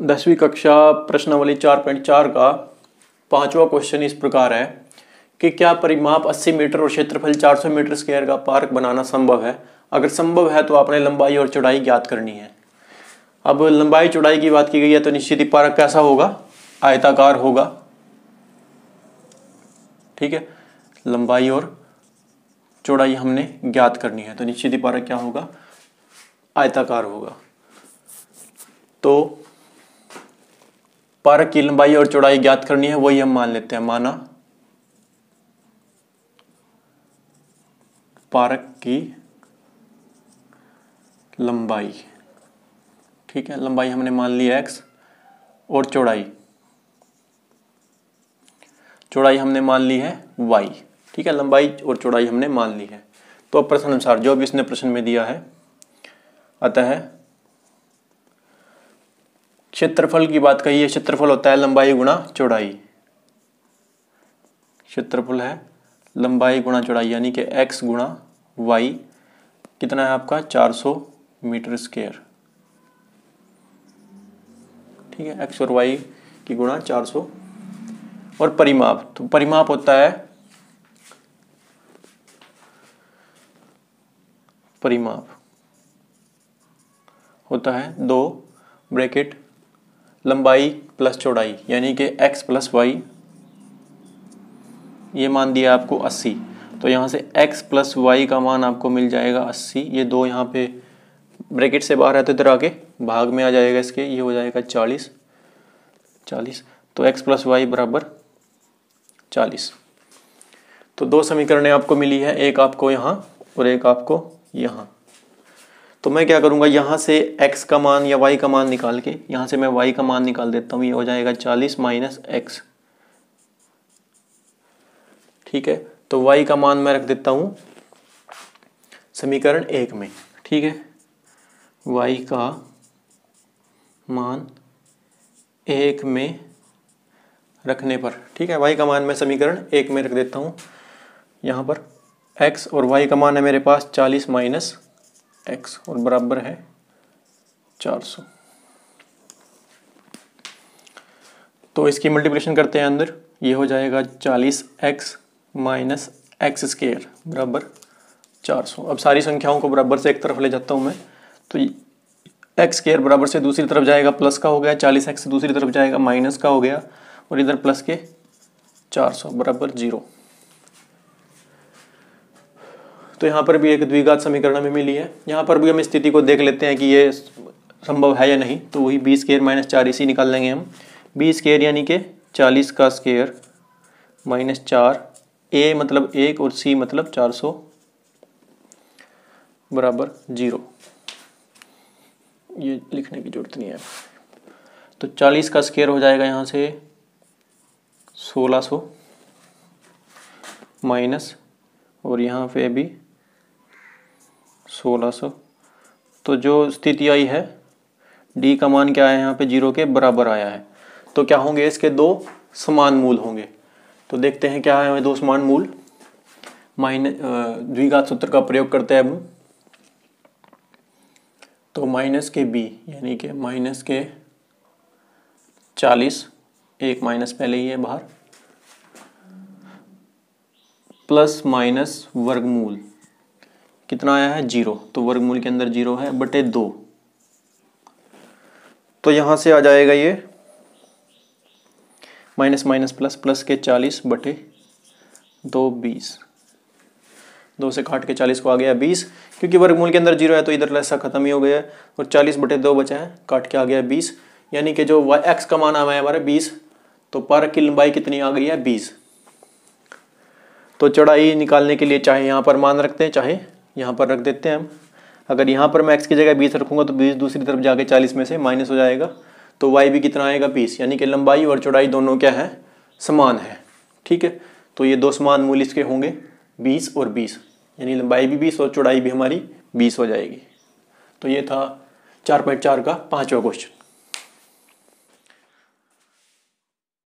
दसवीं कक्षा प्रश्नवली चार पॉइंट चार का पांचवा क्वेश्चन इस प्रकार है कि क्या परिमाप 80 मीटर और क्षेत्रफल 400 मीटर स्क्वायर का पार्क बनाना संभव है अगर संभव है तो आपने लंबाई और चौड़ाई ज्ञात करनी है अब लंबाई चौड़ाई की बात की गई है तो निश्चित ही पार्क कैसा होगा आयताकार होगा ठीक है लंबाई और चौड़ाई हमने ज्ञात करनी है तो निश्चित ही पार्क क्या होगा आयताकार होगा तो पारक की लंबाई और चौड़ाई ज्ञात करनी है वही हम मान लेते हैं माना पारक की लंबाई ठीक है लंबाई हमने मान ली एक्स और चौड़ाई चौड़ाई हमने मान ली है वाई ठीक है लंबाई और चौड़ाई हमने मान ली है तो प्रश्न अनुसार जो भी इसने प्रश्न में दिया है अतः क्षेत्रफल की बात कही है क्षेत्रफल होता है लंबाई गुणा चौड़ाई क्षेत्रफल है लंबाई गुणा चौड़ाई यानी कि एक्स गुणा वाई कितना है आपका 400 मीटर स्क्वेयर ठीक है एक्स और वाई की गुणा 400 और परिमाप तो परिमाप होता है परिमाप होता है दो ब्रैकेट लंबाई प्लस चौड़ाई यानी कि x प्लस वाई ये मान दिया आपको 80 तो यहाँ से x प्लस वाई का मान आपको मिल जाएगा 80 ये दो यहाँ पे ब्रैकेट से बाहर आते तो इधर आके भाग में आ जाएगा इसके ये हो जाएगा 40 40 तो x प्लस वाई बराबर चालीस तो दो समीकरणें आपको मिली है एक आपको यहाँ और एक आपको यहाँ तो मैं क्या करूँगा यहाँ से x का मान या y का मान निकाल के यहाँ से मैं y का मान निकाल देता हूँ ये हो जाएगा चालीस माइनस एक्स ठीक है तो y का मान मैं रख देता हूँ समीकरण एक में ठीक है y का मान एक में रखने पर ठीक है y का मान मैं समीकरण एक में रख देता हूँ यहाँ पर x और y का मान है मेरे पास चालीस माइनस एक्स और बराबर है चार सौ तो इसकी मल्टीप्लिकेशन करते हैं अंदर ये हो जाएगा चालीस एक्स माइनस एक्स स्केयर बराबर चार सौ अब सारी संख्याओं को बराबर से एक तरफ ले जाता हूँ मैं तो एक्स स्केयर बराबर से दूसरी तरफ जाएगा प्लस का हो गया चालीस एक्स दूसरी तरफ जाएगा माइनस का हो गया और इधर प्लस के चार सौ बराबर जीरो तो यहाँ पर भी एक द्विघात समीकरण हमें मिली है यहाँ पर भी हम स्थिति को देख लेते हैं कि ये संभव है या नहीं तो वही बी स्केयर माइनस चार इसी निकाल लेंगे हम बी स्केयर यानी कि चालीस का स्केयर माइनस चार ए मतलब एक और सी मतलब चार सौ बराबर जीरो ये लिखने की जरूरत नहीं है तो चालीस का स्केयर हो जाएगा यहाँ से सोलह सौ माइनस और यहाँ पे भी सोलह सौ तो जो स्थिति आई है डी का मान क्या है यहाँ पे जीरो के बराबर आया है तो क्या होंगे इसके दो समान मूल होंगे तो देखते हैं क्या है दो समान मूल माइनस द्विघात सूत्र का प्रयोग करते हैं अब तो माइनस के बी यानी कि माइनस के चालीस एक माइनस पहले ही है बाहर प्लस माइनस वर्गमूल कितना आया है जीरो तो वर्गमूल के अंदर जीरो है बटे दो तो यहां से आ जाएगा ये माइनस माइनस प्लस प्लस के चालीस बटे दो बीस दो से काट के चालीस को आ गया बीस क्योंकि वर्गमूल के अंदर जीरो है तो इधर लैसा खत्म ही हो गया है और चालीस बटे दो बचा है काट के आ गया बीस यानी कि जो वाई एक्स का मान आया हमारा बीस तो पर की लंबाई कितनी आ गई है बीस तो चौड़ाई निकालने के लिए चाहे यहां पर मान रखते हैं चाहे यहाँ पर रख देते हैं हम अगर यहाँ पर मैं एक्स की जगह बीस रखूँगा तो बीस दूसरी तरफ जाके चालीस में से माइनस हो जाएगा तो वाई भी कितना आएगा बीस यानी कि लंबाई और चौड़ाई दोनों क्या है समान है ठीक है तो ये दो समान मूल इसके होंगे बीस और बीस यानी लंबाई भी बीस और चौड़ाई भी हमारी बीस हो जाएगी तो ये था चार पॉइंट चार का पाँचवा क्वेश्चन